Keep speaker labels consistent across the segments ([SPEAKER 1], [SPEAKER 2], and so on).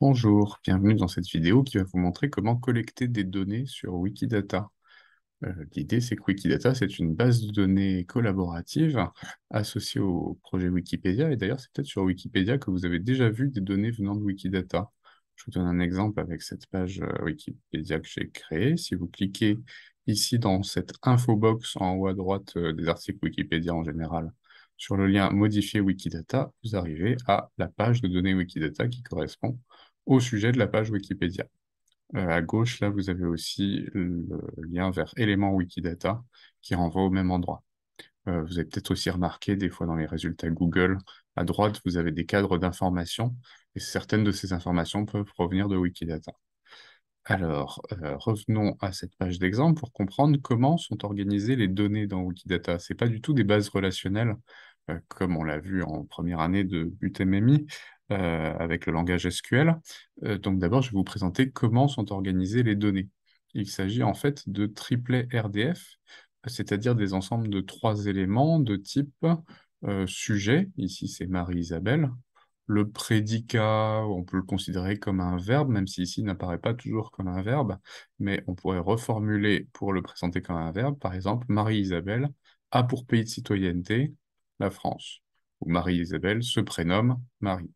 [SPEAKER 1] Bonjour, bienvenue dans cette vidéo qui va vous montrer comment collecter des données sur Wikidata. Euh, l'idée, c'est que Wikidata, c'est une base de données collaborative associée au projet Wikipédia. Et d'ailleurs, c'est peut-être sur Wikipédia que vous avez déjà vu des données venant de Wikidata. Je vous donne un exemple avec cette page euh, Wikipédia que j'ai créée. Si vous cliquez ici dans cette infobox en haut à droite euh, des articles Wikipédia en général, sur le lien Modifier Wikidata, vous arrivez à la page de données Wikidata qui correspond au sujet de la page Wikipédia. Euh, à gauche, là, vous avez aussi le lien vers éléments Wikidata qui renvoie au même endroit. Euh, vous avez peut-être aussi remarqué des fois dans les résultats Google, à droite, vous avez des cadres d'informations et certaines de ces informations peuvent provenir de Wikidata. Alors, euh, revenons à cette page d'exemple pour comprendre comment sont organisées les données dans Wikidata. Ce n'est pas du tout des bases relationnelles, comme on l'a vu en première année de UTMMI, euh, avec le langage SQL. Euh, donc d'abord, je vais vous présenter comment sont organisées les données. Il s'agit en fait de triplets RDF, c'est-à-dire des ensembles de trois éléments de type euh, sujet, ici c'est Marie-Isabelle, le prédicat, on peut le considérer comme un verbe, même si ici il n'apparaît pas toujours comme un verbe, mais on pourrait reformuler pour le présenter comme un verbe, par exemple Marie-Isabelle a pour pays de citoyenneté la France, ou Marie-Isabelle se prénomme Marie.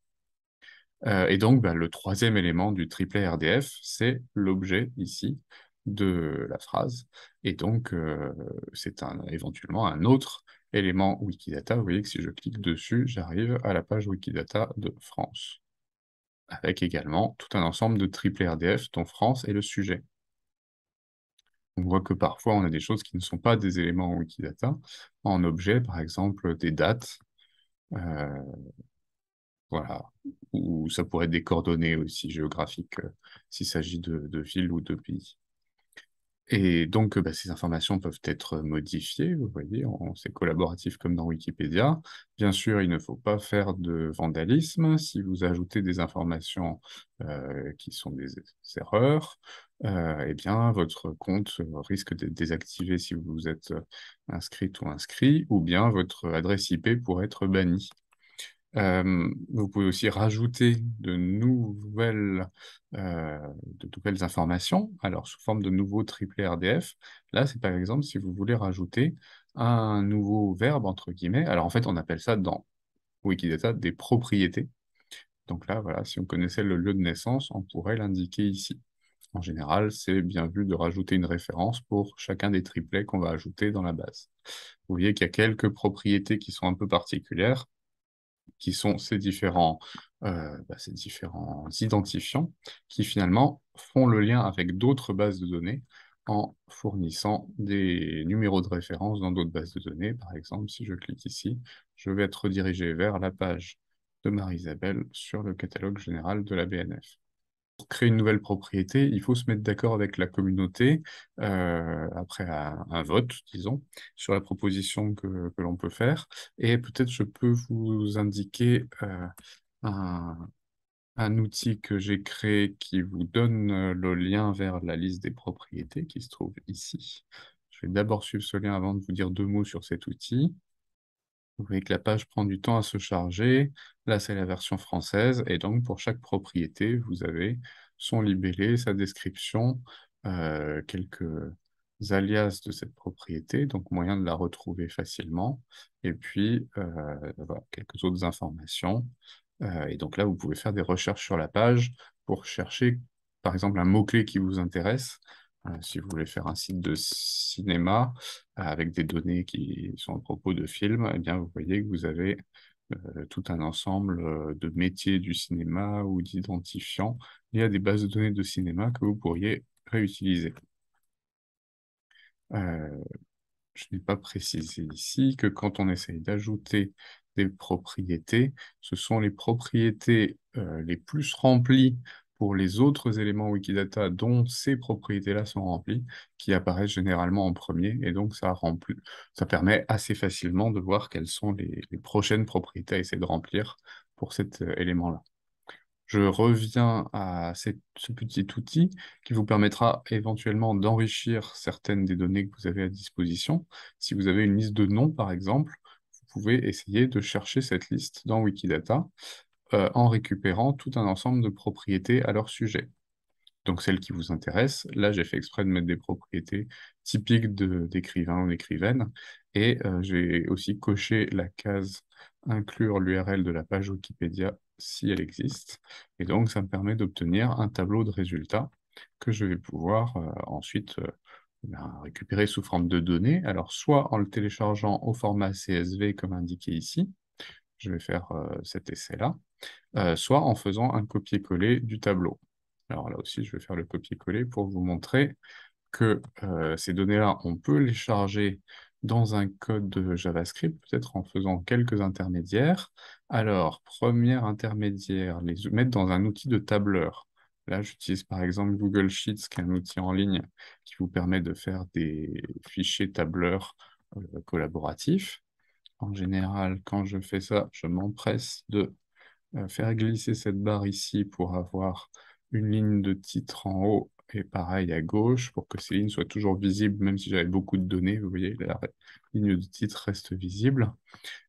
[SPEAKER 1] Euh, et donc, bah, le troisième élément du triplet RDF, c'est l'objet ici de la phrase. Et donc, euh, c'est éventuellement un autre élément Wikidata. Vous voyez que si je clique dessus, j'arrive à la page Wikidata de France, avec également tout un ensemble de triplets RDF dont France est le sujet. On voit que parfois, on a des choses qui ne sont pas des éléments Wikidata, en objet, par exemple, des dates, euh, voilà. Ou ça pourrait être des coordonnées aussi géographiques euh, s'il s'agit de, villes ou de pays. Et donc, bah, ces informations peuvent être modifiées, vous voyez, c'est collaboratif comme dans Wikipédia. Bien sûr, il ne faut pas faire de vandalisme. Si vous ajoutez des informations euh, qui sont des, e-, erreurs, euh, eh bien, votre compte risque d'être désactivé si vous êtes inscrit ou inscrit, ou bien votre adresse IP pourrait être bannie vous pouvez aussi rajouter de nouvelles, nouvelles informations, alors sous forme de nouveaux triplets RDF. Là, c'est par exemple si vous voulez rajouter un nouveau verbe, entre guillemets. Alors en fait, on appelle ça dans Wikidata des propriétés. Donc là, voilà, si on connaissait le lieu de naissance, on pourrait l'indiquer ici. En général, c'est bien vu de rajouter une référence pour chacun des triplets qu'on va ajouter dans la base. Vous voyez qu'il y a quelques propriétés qui sont un peu particulières qui sont euh, bah, ces différents, identifiants qui finalement font le lien avec d'autres bases de données en fournissant des numéros de référence dans d'autres bases de données. Par exemple, si je clique ici, je vais être redirigé vers la page de Marie-Isabelle sur le catalogue général de la BNF. Pour créer une nouvelle propriété, il faut se mettre d'accord avec la communauté, euh, après un, vote, disons, sur la proposition que, l'on peut faire. Et peut-être je peux vous indiquer euh, un, un, outil que j'ai créé qui vous donne euh, le lien vers la liste des propriétés qui se trouve ici. Je vais d'abord suivre ce lien avant de vous dire deux mots sur cet outil. Vous voyez que la page prend du temps à se charger. Là, c'est la version française. Et donc, pour chaque propriété, vous avez son libellé, sa description, euh, quelques alias de cette propriété, donc moyen de la retrouver facilement, et puis euh, quelques autres informations. Euh, et donc là, vous pouvez faire des recherches sur la page pour chercher, par exemple, un mot-clé qui vous intéresse, euh, si vous voulez faire un site de cinéma euh, avec des données qui sont à propos de films, eh bien, vous voyez que vous avez euh, tout un ensemble de métiers du cinéma ou d'identifiants Il y a des bases de données de cinéma que vous pourriez réutiliser. je n'ai pas précisé ici que quand on essaye d'ajouter des propriétés, ce sont les propriétés les plus remplies pour les autres éléments Wikidata dont ces propriétés-là sont remplies, qui apparaissent généralement en premier, et donc ça, ça permet assez facilement de voir quelles sont les, prochaines propriétés à essayer de remplir pour cet euh, élément-là. Je reviens à ce petit outil qui vous permettra éventuellement d'enrichir certaines des données que vous avez à disposition. Si vous avez une liste de noms, par exemple, vous pouvez essayer de chercher cette liste dans Wikidata euh, en récupérant tout un ensemble de propriétés à leur sujet. Donc celles qui vous intéressent, là j'ai fait exprès de mettre des propriétés typiques d'écrivains ou d'écrivaines, et euh, j'ai aussi coché la case inclure l'URL de la page Wikipédia si elle existe, et donc ça me permet d'obtenir un tableau de résultats que je vais pouvoir euh, ensuite ben, récupérer sous forme de données, alors soit en le téléchargeant au format CSV comme indiqué ici, je vais faire euh, cet essai-là, euh, soit en faisant un copier-coller du tableau. Alors là aussi, je vais faire le copier-coller pour vous montrer que euh, ces données-là, on peut les charger dans un code de JavaScript, peut-être en faisant quelques intermédiaires. Alors, première intermédiaire, les mettre dans un outil de tableur. Là, j'utilise par exemple Google Sheets, qui est un outil en ligne qui vous permet de faire des fichiers tableurs collaboratifs. En général, quand je fais ça, je m'empresse de euh, faire glisser cette barre ici pour avoir une ligne de titre en haut et pareil à gauche pour que ces lignes soient toujours visibles, même si j'avais beaucoup de données, vous voyez, la ligne de titre reste visible.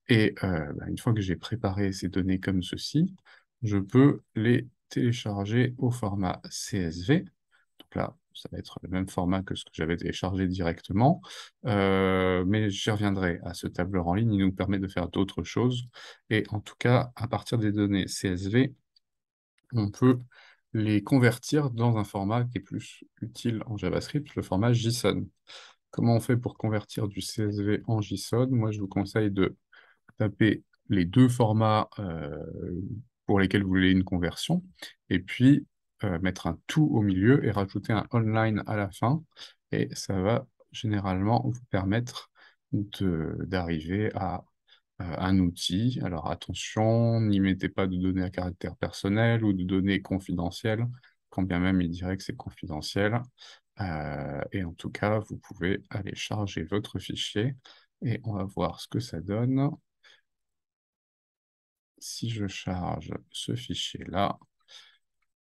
[SPEAKER 1] Et euh, bah, une fois que j'ai préparé ces données comme ceci, je peux les télécharger au format CSV. Donc là, ça va être le même format que ce que j'avais téléchargé directement. Euh, mais j'y reviendrai à ce tableur en ligne. Il nous permet de faire d'autres choses. Et en tout cas, à partir des données CSV, on peut les convertir dans un format qui est plus utile en JavaScript, le format JSON. Comment on fait pour convertir du CSV en JSON Moi, je vous conseille de taper les deux formats euh, pour lesquels vous voulez une conversion, et puis euh, mettre un tout au milieu et rajouter un online à la fin. Et ça va généralement vous permettre d'arriver à euh, un outil. Alors attention, n'y mettez pas de données à caractère personnel ou de données confidentielles, quand bien même il dirait que c'est confidentiel. Euh, et en tout cas, vous pouvez aller charger votre fichier et on va voir ce que ça donne. Si je charge ce fichier-là,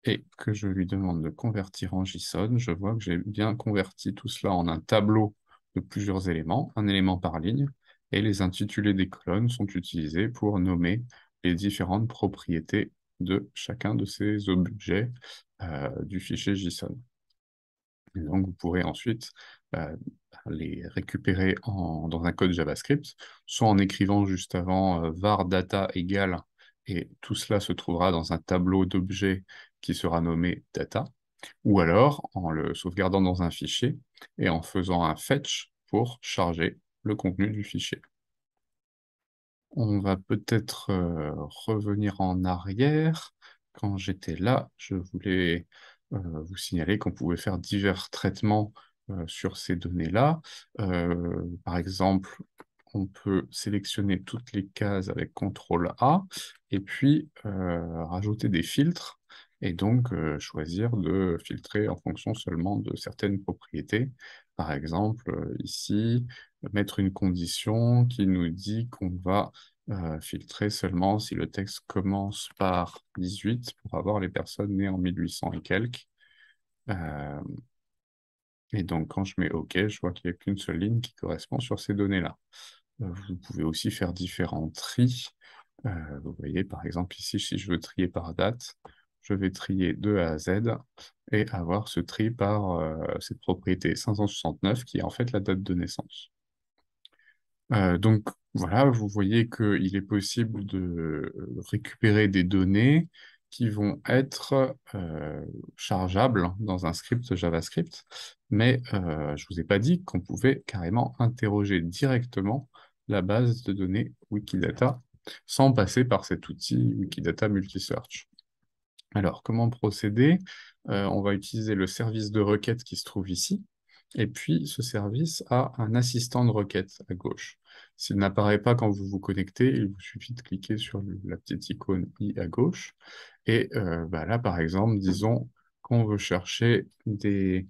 [SPEAKER 1] et que je lui demande de convertir en JSON, je vois que j'ai bien converti tout cela en un tableau de plusieurs éléments, un élément par ligne, et les intitulés des colonnes sont utilisés pour nommer les différentes propriétés de chacun de ces objets euh, du fichier JSON. donc, vous pourrez ensuite euh, les récupérer dans un code JavaScript, soit en écrivant juste avant euh, var data égale, et tout cela se trouvera dans un tableau d'objets qui sera nommé data, ou alors en le sauvegardant dans un fichier et en faisant un fetch pour charger le contenu du fichier. On va peut-être euh, revenir en arrière. Quand j'étais là, je voulais euh, vous signaler qu'on pouvait faire divers traitements euh, sur ces données-là. par exemple, on peut sélectionner toutes les cases avec CTRL A et puis rajouter des filtres et donc choisir de filtrer en fonction seulement de certaines propriétés. Par exemple, ici, mettre une condition qui nous dit qu'on va filtrer seulement si le texte commence par 18 pour avoir les personnes nées en 1800 et quelques. et donc, quand je mets OK, je vois qu'il n'y a qu'une seule ligne qui correspond sur ces données-là. vous pouvez aussi faire différents tris. vous voyez, par exemple, ici, si je veux trier par date, je vais trier de A à Z et avoir ce tri par euh, cette propriété 569 qui est en fait la date de naissance. Euh, donc voilà, vous voyez qu'il est possible de euh, récupérer des données qui vont être chargeables dans un script JavaScript, mais je ne vous ai pas dit qu'on pouvait carrément interroger directement la base de données Wikidata sans passer par cet outil Wikidata Multisearch. Alors, comment procéder euh, On va utiliser le service de requête qui se trouve ici. Et puis, ce service a un assistant de requête à gauche. S'il n'apparaît pas quand vous vous connectez, il vous suffit de cliquer sur la petite icône i à gauche. Et euh, bah là, par exemple, disons qu'on veut chercher des,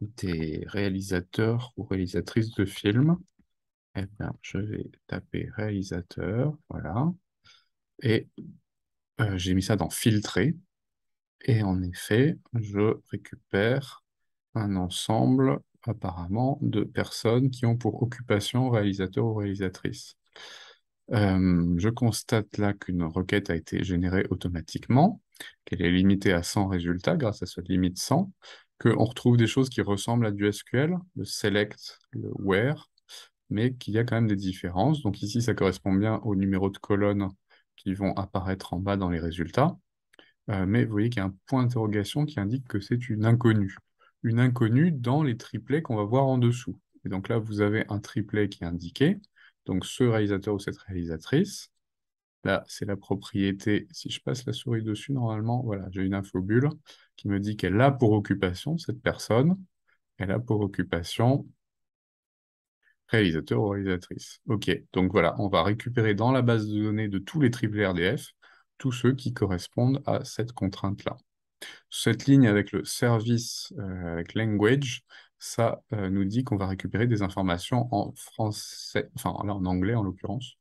[SPEAKER 1] des réalisateurs ou réalisatrices de films. Eh bien, je vais taper réalisateur, voilà. Et euh, j'ai mis ça dans filtrer. Et en effet, je récupère un ensemble apparemment de personnes qui ont pour occupation réalisateur ou réalisatrice. Euh, je constate là qu'une requête a été générée automatiquement, qu'elle est limitée à 100 résultats grâce à cette limite 100, qu'on retrouve des choses qui ressemblent à du SQL, le select, le where, mais qu'il y a quand même des différences. Donc ici, ça correspond bien au numéro de colonne qui vont apparaître en bas dans les résultats. Euh, mais vous voyez qu'il y a un point d'interrogation qui indique que c'est une inconnue. Une inconnue dans les triplets qu'on va voir en dessous. Et donc là, vous avez un triplet qui est indiqué. Donc ce réalisateur ou cette réalisatrice. Là, c'est la propriété. Si je passe la souris dessus, normalement, voilà, j'ai une infobulle qui me dit qu'elle a pour occupation cette personne. Elle a pour occupation réalisateur ou réalisatrice. OK, donc voilà, on va récupérer dans la base de données de tous les triplés RDF tous ceux qui correspondent à cette contrainte-là. Cette ligne avec le service, euh, avec language, ça euh, nous dit qu'on va récupérer des informations en français, enfin là en anglais en l'occurrence,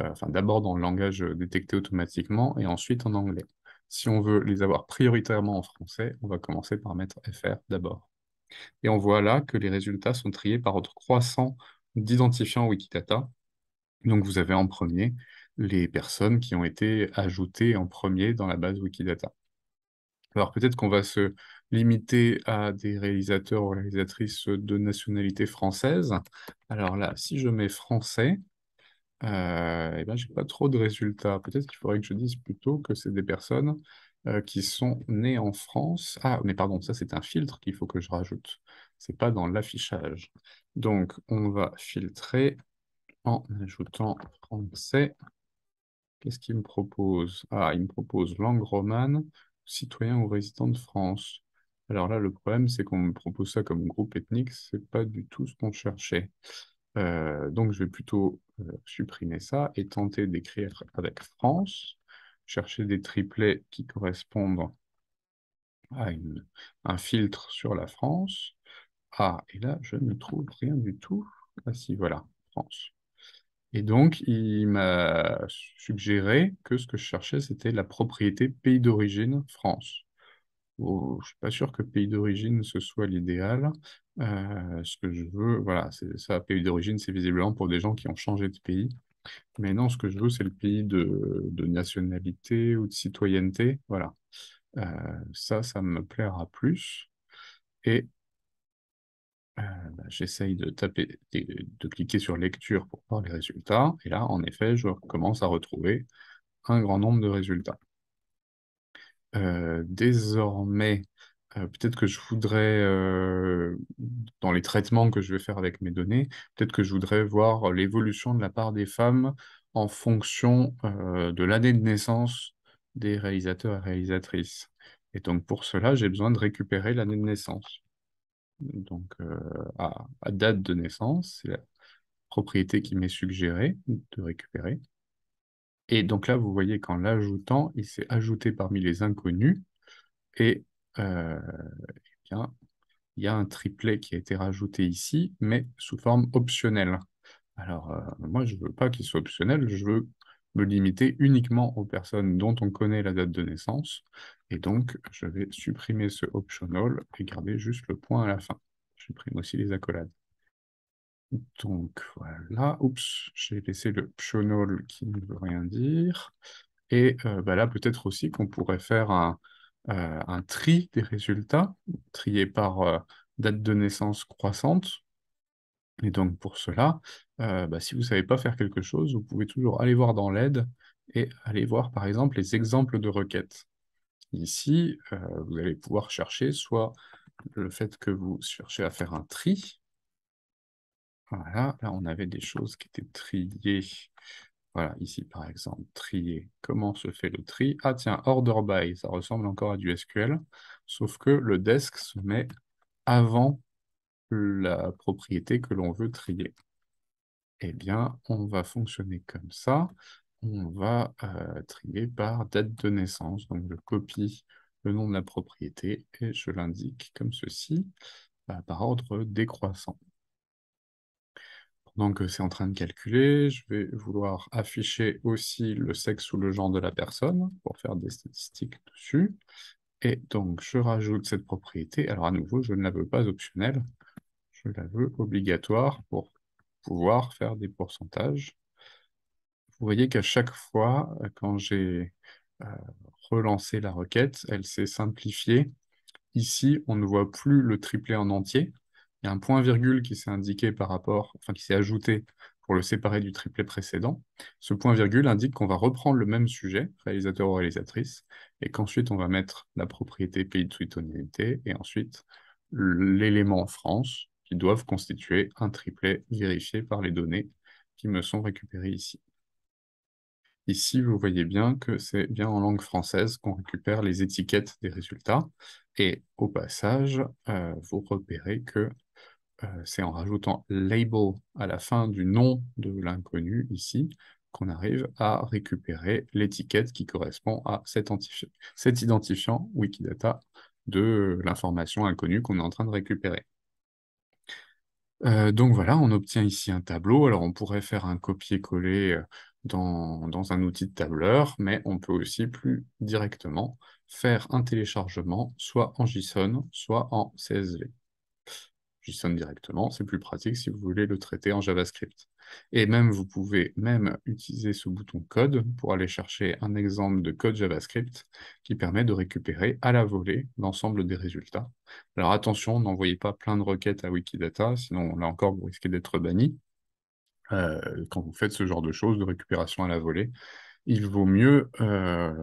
[SPEAKER 1] euh, enfin d'abord dans le langage détecté automatiquement et ensuite en anglais. Si on veut les avoir prioritairement en français, on va commencer par mettre FR d'abord. Et on voit là que les résultats sont triés par ordre croissant d'identifiant Wikidata. Donc vous avez en premier les personnes qui ont été ajoutées en premier dans la base Wikidata. Alors peut-être qu'on va se limiter à des réalisateurs ou réalisatrices de nationalité française. Alors là, si je mets français, euh, eh ben, je n'ai pas trop de résultats. Peut-être qu'il faudrait que je dise plutôt que c'est des personnes euh, qui sont nés en France. Ah, mais pardon, ça c'est un filtre qu'il faut que je rajoute. C'est pas dans l'affichage. Donc, on va filtrer en ajoutant français. Qu'est-ce qu'il me propose Ah, il me propose langue romane, citoyen ou résident de France. Alors là, le problème, c'est qu'on me propose ça comme groupe ethnique, c'est pas du tout ce qu'on cherchait. Euh, donc, je vais plutôt euh, supprimer ça et tenter d'écrire avec France chercher des triplets qui correspondent à un filtre sur la France. Ah, et là, je ne trouve rien du tout. Ah si, voilà, France. Et donc, il m'a suggéré que ce que je cherchais, c'était la propriété pays d'origine France. Oh, je ne suis pas sûr que pays d'origine, ce soit l'idéal. Euh, ce que je veux, voilà, c'est ça, pays d'origine, c'est visiblement pour des gens qui ont changé de pays mais non, ce que je veux, c'est le pays de, nationalité ou de citoyenneté. Voilà. Euh, ça, ça me plaira plus. Et euh, bah, j'essaye de taper, de, cliquer sur lecture pour voir les résultats. Et là, en effet, je commence à retrouver un grand nombre de résultats. Euh, désormais, euh, peut-être que je voudrais, euh, dans les traitements que je vais faire avec mes données, peut-être que je voudrais voir l'évolution de la part des femmes en fonction euh, de l'année de naissance des réalisateurs et réalisatrices. Et donc pour cela, j'ai besoin de récupérer l'année de naissance. Donc à, à, date de naissance, c'est la propriété qui m'est suggérée de récupérer. Et donc là, vous voyez qu'en l'ajoutant, il s'est ajouté parmi les inconnus. Et eh bien, il y a un triplet qui a été rajouté ici, mais sous forme optionnelle. Alors, euh, moi, je ne veux pas qu'il soit optionnel, je veux me limiter uniquement aux personnes dont on connaît la date de naissance, et donc je vais supprimer ce optional et garder juste le point à la fin. Je supprime aussi les accolades. Donc voilà, oups, j'ai laissé le optional qui ne veut rien dire. Et voilà, euh, bah là, peut-être aussi qu'on pourrait faire un, euh, un tri des résultats, trié par euh, date de naissance croissante. Et donc pour cela, euh, bah, si vous ne savez pas faire quelque chose, vous pouvez toujours aller voir dans l'aide et aller voir par exemple les exemples de requêtes. Ici, vous allez pouvoir chercher soit le fait que vous cherchez à faire un tri. Voilà, là on avait des choses qui étaient triées voilà, ici par exemple, trier. Comment se fait le tri Ah tiens, order by, ça ressemble encore à du SQL, sauf que le desk se met avant la propriété que l'on veut trier. Eh bien, on va fonctionner comme ça. On va euh, trier par date de naissance. Donc, je copie le nom de la propriété et je l'indique comme ceci, bah, par ordre décroissant. Donc, c'est en train de calculer. Je vais vouloir afficher aussi le sexe ou le genre de la personne pour faire des statistiques dessus. Et donc, je rajoute cette propriété. Alors, à nouveau, je ne la veux pas optionnelle. Je la veux obligatoire pour pouvoir faire des pourcentages. Vous voyez qu'à chaque fois, quand j'ai euh, relancé la requête, elle s'est simplifiée. Ici, on ne voit plus le triplé en entier, il y a un point virgule qui s'est indiqué par rapport, enfin qui s'est ajouté pour le séparer du triplet précédent. Ce point virgule indique qu'on va reprendre le même sujet, réalisateur ou réalisatrice, et qu'ensuite on va mettre la propriété pays de unité et ensuite l'élément France qui doivent constituer un triplet vérifié par les données qui me sont récupérées ici. Ici, vous voyez bien que c'est bien en langue française qu'on récupère les étiquettes des résultats. Et au passage, euh, vous repérez que euh, c'est en rajoutant label à la fin du nom de l'inconnu ici qu'on arrive à récupérer l'étiquette qui correspond à cet, identifiant Wikidata de l'information inconnue qu'on est en train de récupérer. Euh, donc voilà, on obtient ici un tableau. Alors on pourrait faire un copier-coller euh, dans, dans, un outil de tableur, mais on peut aussi plus directement faire un téléchargement, soit en JSON, soit en CSV directement. C'est plus pratique si vous voulez le traiter en JavaScript. Et même, vous pouvez même utiliser ce bouton code pour aller chercher un exemple de code JavaScript qui permet de récupérer à la volée l'ensemble des résultats. Alors attention, n'envoyez pas plein de requêtes à Wikidata, sinon là encore, vous risquez d'être banni. Euh, quand vous faites ce genre de choses de récupération à la volée, il vaut mieux euh,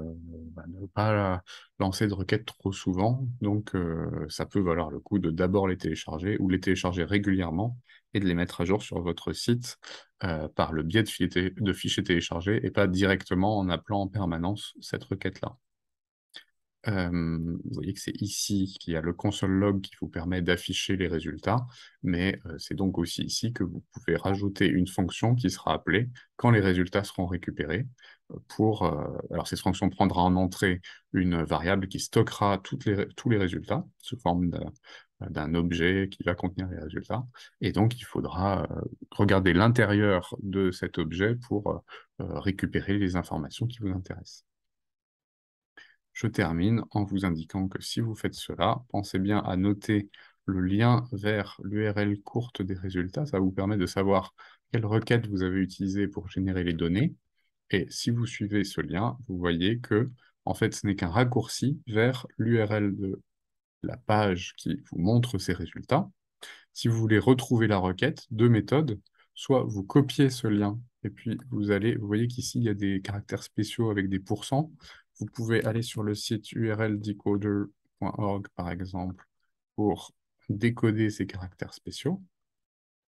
[SPEAKER 1] bah, ne pas lancer de requêtes trop souvent. Donc, euh, ça peut valoir le coup de d'abord les télécharger ou les télécharger régulièrement et de les mettre à jour sur votre site euh, par le biais de fichiers téléchargés et pas directement en appelant en permanence cette requête-là vous voyez que c'est ici qu'il y a le console log qui vous permet d'afficher les résultats, mais c'est donc aussi ici que vous pouvez rajouter une fonction qui sera appelée quand les résultats seront récupérés. Pour, alors cette fonction prendra en entrée une variable qui stockera les, tous les résultats sous forme d'un objet qui va contenir les résultats. Et donc, il faudra regarder l'intérieur de cet objet pour récupérer les informations qui vous intéressent. Je termine en vous indiquant que si vous faites cela, pensez bien à noter le lien vers l'URL courte des résultats. Ça vous permet de savoir quelle requête vous avez utilisée pour générer les données. Et si vous suivez ce lien, vous voyez que en fait, ce n'est qu'un raccourci vers l'URL de la page qui vous montre ces résultats. Si vous voulez retrouver la requête, deux méthodes. Soit vous copiez ce lien et puis vous allez, vous voyez qu'ici il y a des caractères spéciaux avec des pourcents. Vous pouvez aller sur le site urldecoder.org, par exemple, pour décoder ces caractères spéciaux.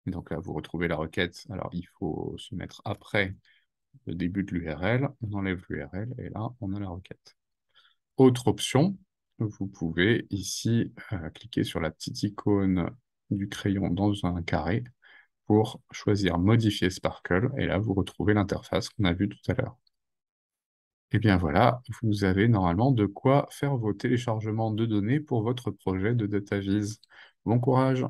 [SPEAKER 1] donc là, vous retrouvez la requête. Alors, il faut se mettre après le début de l'URL. On enlève l'URL et là, on a la requête. Autre option, vous pouvez ici euh, cliquer sur la petite icône du crayon dans un carré pour choisir Modifier Sparkle. Et là, vous retrouvez l'interface qu'on a vue tout à l'heure. Et eh bien voilà, vous avez normalement de quoi faire vos téléchargements de données pour votre projet de DataVis. Bon courage